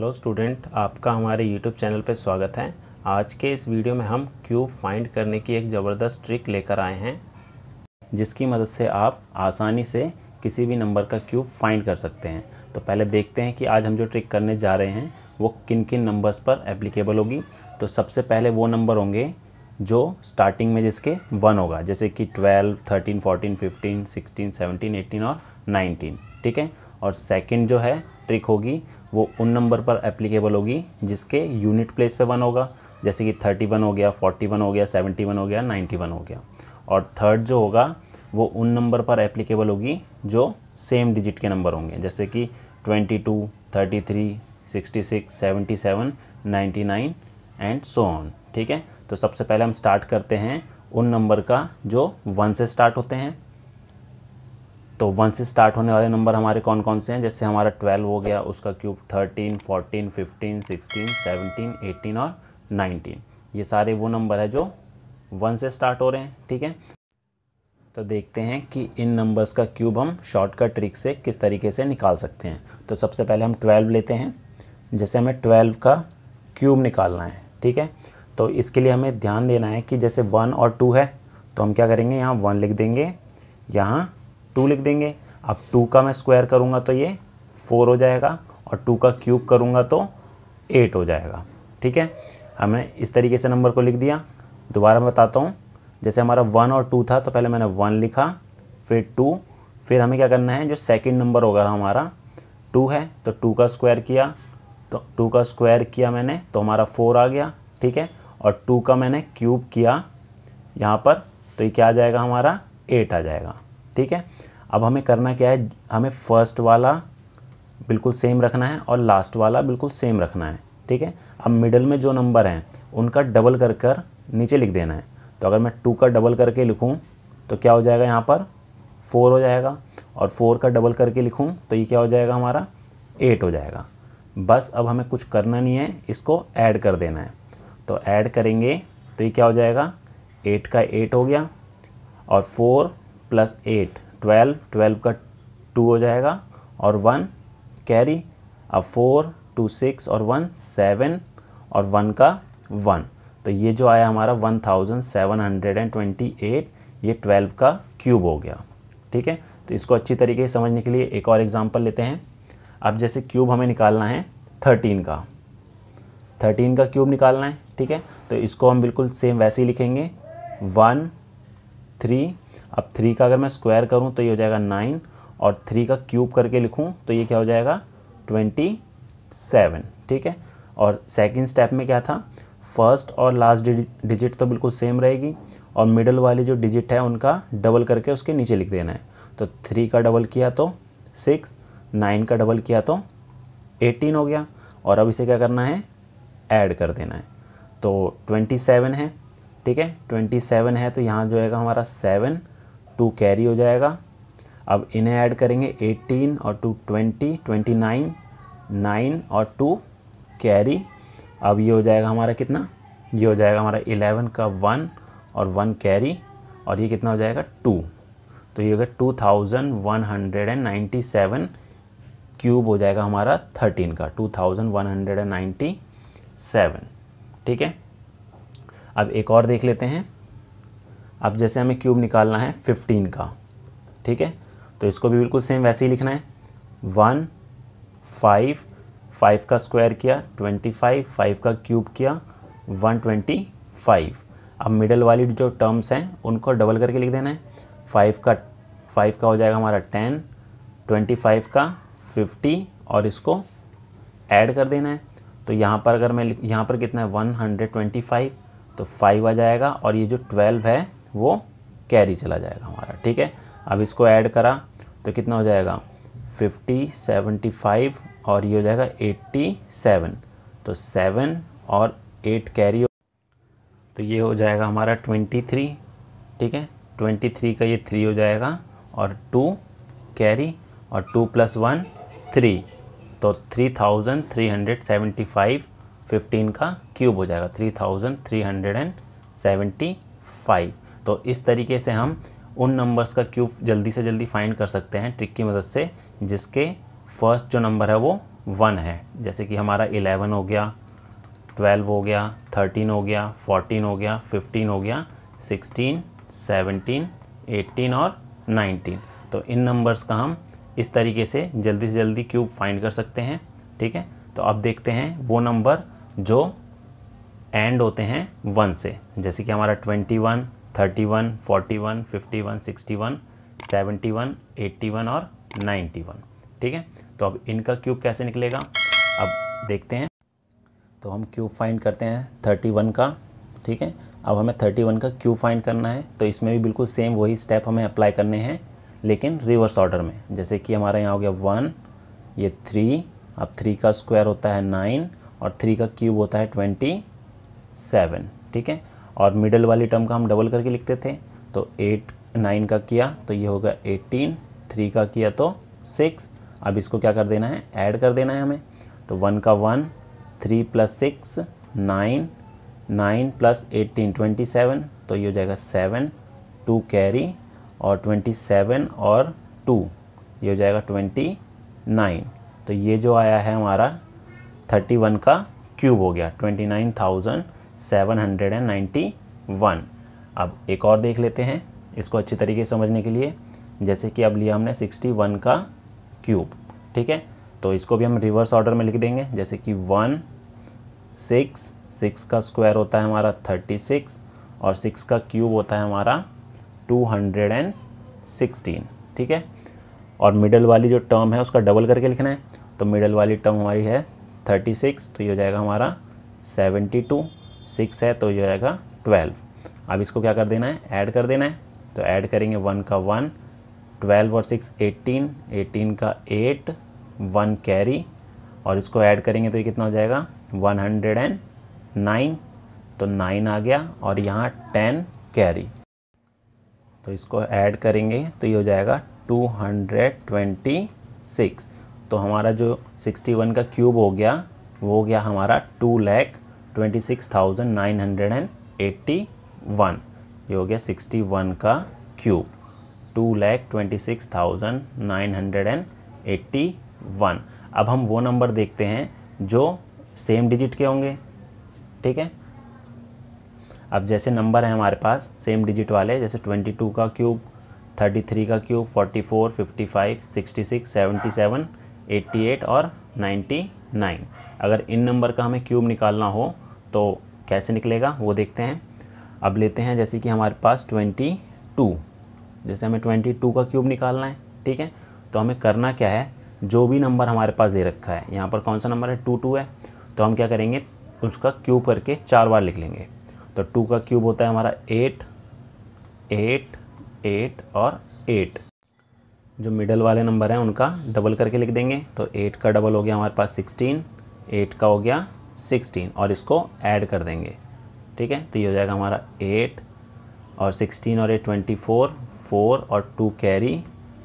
hello student आपका हमारे YouTube channel पर स्वागत है आज के इस वीडियो में हम क्यूब फाइंड करने की एक ज़बरदस्त ट्रिक लेकर आए हैं जिसकी मदद से आप आसानी से किसी भी नंबर का क्यूब फाइंड कर सकते हैं तो पहले देखते हैं कि आज हम जो ट्रिक करने जा रहे हैं वो किन किन नंबर्स पर एप्लीकेबल होगी तो सबसे पहले वो नंबर होंगे जो स्टार्टिंग में जिसके वन होगा जैसे कि twelve thirteen fourteen fifteen sixteen seventeen eighteen और नाइनटीन ठीक है और सेकेंड जो है मेट्रिक होगी वो उन नंबर पर एप्लीकेबल होगी जिसके यूनिट प्लेस पे वन होगा जैसे कि थर्टी वन हो गया फोर्टी वन हो गया सेवेंटी वन हो गया नाइन्टी वन हो गया और थर्ड जो होगा वो उन नंबर पर एप्लीकेबल होगी जो सेम डिजिट के नंबर होंगे जैसे कि twenty two thirty three sixty six seventy seven ninety nine and so on ठीक है तो सबसे पहले हम स्टार्ट करते हैं उन नंबर का जो वन से स्टार्ट होते हैं तो वन से स्टार्ट होने वाले नंबर हमारे कौन कौन से हैं जैसे हमारा ट्वेल्व हो गया उसका cube thirteen fourteen fifteen sixteen seventeen eighteen और नाइनटीन ये सारे वो नंबर है जो वन से स्टार्ट हो रहे हैं ठीक है तो देखते हैं कि इन नंबर्स का क्यूब हम शॉर्टकट ट्रिक से किस तरीके से निकाल सकते हैं तो सबसे पहले हम ट्वेल्व लेते हैं जैसे हमें ट्वेल्व का क्यूब निकालना है ठीक है तो इसके लिए हमें ध्यान देना है कि जैसे वन और टू है तो हम क्या करेंगे यहाँ वन लिख देंगे यहाँ टू लिख देंगे अब टू का मैं स्क्वायर करूँगा तो ये फोर हो जाएगा और टू का क्यूब करूँगा तो एट हो जाएगा ठीक है हमने इस तरीके से नंबर को लिख दिया दोबारा मैं बताता हूँ जैसे हमारा वन और टू था तो पहले मैंने वन लिखा फिर टू फिर हमें क्या करना है जो सेकंड नंबर होगा हमारा टू है तो टू का स्क्वायर किया तो टू का स्क्वायर किया मैंने तो हमारा फोर आ गया ठीक है और टू का मैंने क्यूब किया यहाँ पर तो ये क्या आ जाएगा हमारा एट आ जाएगा ठीक है अब हमें करना क्या है हमें फर्स्ट वाला बिल्कुल सेम रखना है और लास्ट वाला बिल्कुल सेम रखना है ठीक है अब मिडल में जो नंबर हैं उनका डबल कर कर नीचे लिख देना है तो अगर मैं टू का डबल करके लिखूँ तो क्या हो जाएगा यहाँ पर फोर हो जाएगा और फोर का डबल करके लिखूँ तो ये क्या हो जाएगा हमारा एट हो जाएगा बस अब हमें कुछ करना नहीं है इसको ऐड कर देना है तो ऐड करेंगे तो ये क्या हो जाएगा एट का एट हो गया और four plus eight twelve twelve का टू हो जाएगा और वन कैरी अब फोर टू सिक्स और वन सेवन और वन का वन तो ये जो आया हमारा one thousand seven hundred and twenty eight ये ट्वेल्व का क्यूब हो गया ठीक है तो इसको अच्छी तरीके से समझने के लिए एक और एग्ज़ाम्पल लेते हैं अब जैसे क्यूब हमें निकालना है थर्टीन का थर्टीन का क्यूब निकालना है ठीक है तो इसको हम बिल्कुल सेम वैसे ही लिखेंगे वन थ्री अब थ्री का अगर मैं स्क्वायर करूँ तो ये हो जाएगा नाइन और थ्री का क्यूब करके लिखूँ तो ये क्या हो जाएगा ट्वेंटी सेवन ठीक है और सेकेंड स्टेप में क्या था फर्स्ट और लास्ट डिजिट तो बिल्कुल सेम रहेगी और मिडल वाली जो डिजिट है उनका डबल करके उसके नीचे लिख देना है तो थ्री का डबल किया तो सिक्स नाइन का डबल किया तो एटीन हो गया और अब इसे क्या करना है ऐड कर देना है तो ट्वेंटी सेवन है ठीक है ट्वेंटी सेवन है तो यहाँ जो है हमारा सेवन टू कैरी हो जाएगा अब इन्हें ऐड करेंगे 18 और टू 20, 29, 9 और टू कैरी अब ये हो जाएगा हमारा कितना ये हो जाएगा हमारा 11 का 1 और 1 कैरी और ये कितना हो जाएगा 2 तो ये होगा 2197 क्यूब हो जाएगा हमारा 13 का 2197 ठीक है अब एक और देख लेते हैं अब जैसे हमें क्यूब निकालना है फिफ्टीन का ठीक है तो इसको भी बिल्कुल सेम वैसे ही लिखना है वन फाइव फाइव का स्क्वायर किया ट्वेंटी फाइव फाइव का क्यूब किया वन ट्वेंटी फाइव अब मिडल वाली जो टर्म्स हैं उनको डबल करके लिख देना है फाइव का फाइव का हो जाएगा हमारा टेन ट्वेंटी फाइव का फिफ्टी और इसको ऐड कर देना है तो यहाँ पर अगर मैं यहाँ पर कितना है वन हंड्रेड ट्वेंटी फाइव तो फाइव आ जाएगा और ये जो ट्वेल्व है वो कैरी चला जाएगा हमारा ठीक है अब इसको ऐड करा तो कितना हो जाएगा 50, 75 और ये हो जाएगा 87 तो 7 और 8 कैरी तो ये हो जाएगा हमारा 23 ठीक है 23 का ये 3 हो जाएगा और 2 कैरी और 2 प्लस वन थ्री तो 3375 15 का क्यूब हो जाएगा 3375 तो इस तरीके से हम उन नंबर्स का क्यूब जल्दी से जल्दी फाइंड कर सकते हैं ट्रिक की मदद से जिसके फर्स्ट जो नंबर है वो वन है जैसे कि हमारा इलेवन हो गया ट्वेल्व हो गया थर्टीन हो गया फोर्टीन हो गया फिफ्टीन हो गया सिक्सटीन सेवनटीन एटीन और नाइनटीन तो इन नंबर्स का हम इस तरीके से जल्दी से जल्दी क्यूब फाइंड कर सकते हैं ठीक है तो अब देखते हैं वो नंबर जो एंड होते हैं वन से जैसे कि हमारा twenty one thirty one forty one fifty one sixty one seventy one eighty one और नाइन्टी वन ठीक है तो अब इनका क्यूब कैसे निकलेगा अब देखते हैं तो हम क्यूब फाइंड करते हैं थर्टी वन का ठीक है अब हमें थर्टी वन का क्यूब फाइंड करना है तो इसमें भी बिल्कुल सेम वही स्टेप हमें अप्लाई करने हैं लेकिन रिवर्स ऑर्डर में जैसे कि हमारे यहाँ हो गया वन ये थ्री अब थ्री का स्क्वायर होता है नाइन और थ्री का क्यूब होता है ट्वेंटी सेवन ठीक है और मिडल वाली टर्म का हम डबल करके लिखते थे तो एट नाइन का किया तो ये होगा एटीन थ्री का किया तो सिक्स अब इसको क्या कर देना है ऐड कर देना है हमें तो वन का one three plus six nine nine plus eighteen twenty seven तो ये हो जाएगा सेवन टू कैरी और ट्वेंटी सेवन और टू ये हो जाएगा ट्वेंटी नाइन तो ये जो आया है हमारा थर्टी वन का क्यूब हो गया ट्वेंटी नाइन थाउजेंड 791 अब एक और देख लेते हैं इसको अच्छी तरीके से समझने के लिए जैसे कि अब लिया हमने 61 का क्यूब ठीक है तो इसको भी हम रिवर्स ऑर्डर में लिख देंगे जैसे कि वन सिक्स सिक्स का स्क्वायर होता है हमारा थर्टी सिक्स और सिक्स का क्यूब होता है हमारा टू हंड्रेड एंड सिक्सटीन ठीक है और मिडल वाली जो टर्म है उसका डबल करके लिखना है तो मिडल वाली टर्म हमारी है थर्टी सिक्स तो ये हो जाएगा हमारा सेवेंटी टू सिक्स है तो ये आएगा ट्वेल्व अब इसको क्या कर देना है ऐड कर देना है तो ऐड करेंगे वन का वन ट्वेल्व और सिक्स एटीन एटीन का एट वन कैरी और इसको ऐड करेंगे तो ये कितना हो जाएगा वन हंड्रेड एंड नाइन तो नाइन आ गया और यहाँ टेन कैरी तो इसको ऐड करेंगे तो ये हो जाएगा टू हंड्रेड ट्वेंटी सिक्स तो हमारा जो सिक्सटी वन का क्यूब हो गया वो हो गया हमारा two lakh twenty six thousand nine hundred and eighty one ये हो गया सिक्सटी वन का cube two lakh twenty six thousand nine hundred and eighty one अब हम वो नंबर देखते हैं जो सेम डिजिट के होंगे ठीक है अब जैसे नंबर है हमारे पास सेम डिजिट वाले जैसे ट्वेंटी टू का क्यूब थर्टी थ्री का cube forty four fifty five sixty six seventy seven eighty eight और नाइन्टी नाइन अगर इन नंबर का हमें क्यूब निकालना हो तो कैसे निकलेगा वो देखते हैं अब लेते हैं जैसे कि हमारे पास ट्वेंटी टू जैसे हमें ट्वेंटी टू का क्यूब निकालना है ठीक है तो हमें करना क्या है जो भी नंबर हमारे पास दे रखा है यहाँ पर कौन सा नंबर है टू टू है तो हम क्या करेंगे उसका क्यूब करके चार बार लिख लेंगे तो टू का क्यूब होता है हमारा एट एट एट और एट जो मिडल वाले नंबर हैं उनका डबल करके लिख देंगे तो एट का डबल हो गया हमारे पास सिक्सटीन एट का हो गया सिक्सटीन और इसको ऐड कर देंगे ठीक है तो ये हो जाएगा हमारा एट और सिक्सटीन और एट ट्वेंटी फोर फोर और टू कैरी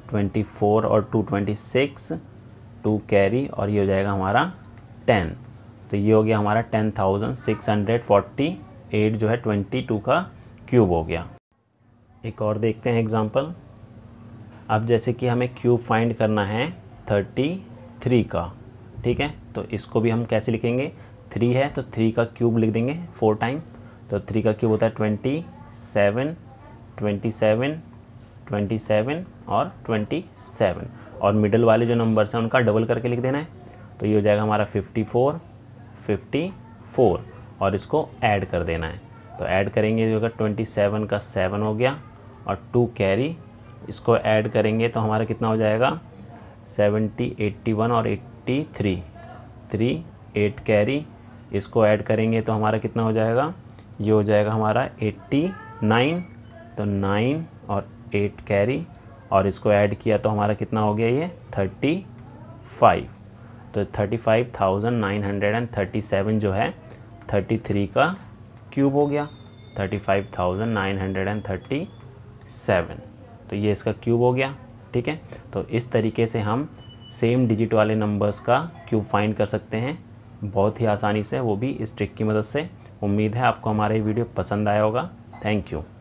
ट्वेंटी फोर और two twenty six two carry और ये हो जाएगा हमारा टेन तो ये हो गया हमारा ten thousand six hundred forty eight जो है ट्वेंटी टू का क्यूब हो गया एक और देखते हैं एग्ज़ाम्पल अब जैसे कि हमें क्यूब फाइंड करना है थर्टी थ्री का ठीक है तो इसको भी हम कैसे लिखेंगे थ्री है तो थ्री का क्यूब लिख देंगे फोर टाइम तो थ्री का क्यूब होता है twenty seven twenty seven twenty seven और ट्वेंटी सेवन और मिडल वाले जो नंबर्स हैं उनका डबल करके लिख देना है तो ये हो जाएगा हमारा फिफ्टी फोर फिफ्टी फोर और इसको ऐड कर देना है तो ऐड करेंगे जो होगा ट्वेंटी सेवन का सेवन हो गया और टू कैरी इसको ऐड करेंगे तो हमारा कितना हो जाएगा सेवेंटी एट्टी वन और eight thirty three three eight carry इसको ऐड करेंगे तो हमारा कितना हो जाएगा ये हो जाएगा हमारा एट्टी नाइन तो नाइन और एट कैरी और इसको ऐड किया तो हमारा कितना हो गया ये थर्टी फाइव तो thirty five thousand nine hundred and thirty seven जो है थर्टी थ्री का क्यूब हो गया thirty five thousand nine hundred and thirty seven तो ये इसका क्यूब हो गया ठीक है तो इस तरीके से हम सेम डिजिट वाले नंबर्स का क्यूब फाइंड कर सकते हैं बहुत ही आसानी से वो भी इस ट्रिक की मदद से उम्मीद है आपको हमारा ये वीडियो पसंद आया होगा थैंक यू